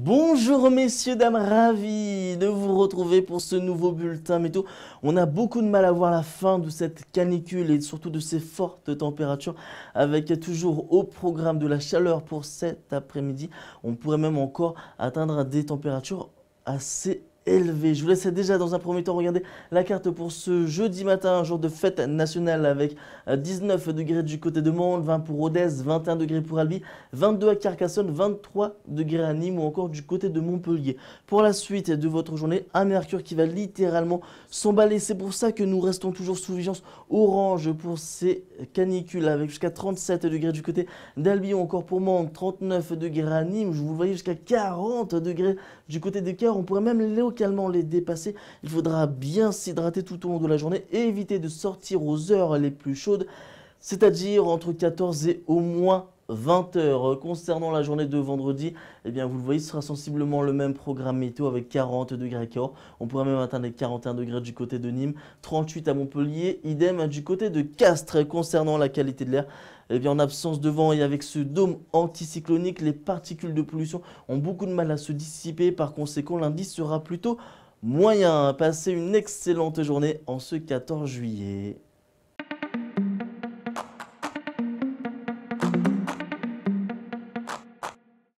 Bonjour messieurs, dames, ravi de vous retrouver pour ce nouveau bulletin météo. On a beaucoup de mal à voir la fin de cette canicule et surtout de ces fortes températures avec toujours au programme de la chaleur pour cet après-midi. On pourrait même encore atteindre des températures assez élevé. Je vous laisse déjà dans un premier temps regarder la carte pour ce jeudi matin, un jour de fête nationale avec 19 euh, degrés du côté de Mende, 20 pour Odesse, 21 degrés pour Albi, 22 à Carcassonne, 23 degrés à Nîmes ou encore du côté de Montpellier. Pour la suite de votre journée, un mercure qui va littéralement s'emballer. C'est pour ça que nous restons toujours sous vigilance orange pour ces canicules avec jusqu'à 37 degrés du côté d'Albi ou encore pour Mende, 39 degrés à Nîmes. Je vous voyez jusqu'à 40 degrés du côté de Cœurs. On pourrait même au les dépasser. Il faudra bien s'hydrater tout au long de la journée et éviter de sortir aux heures les plus chaudes, c'est-à-dire entre 14 et au moins 20h. Concernant la journée de vendredi, eh bien, vous le voyez, ce sera sensiblement le même programme météo avec 40 degrés On pourrait même atteindre les 41 degrés du côté de Nîmes, 38 à Montpellier, idem du côté de Castres. Concernant la qualité de l'air, eh bien, en absence de vent et avec ce dôme anticyclonique, les particules de pollution ont beaucoup de mal à se dissiper. Par conséquent, l'indice sera plutôt moyen. Passez une excellente journée en ce 14 juillet.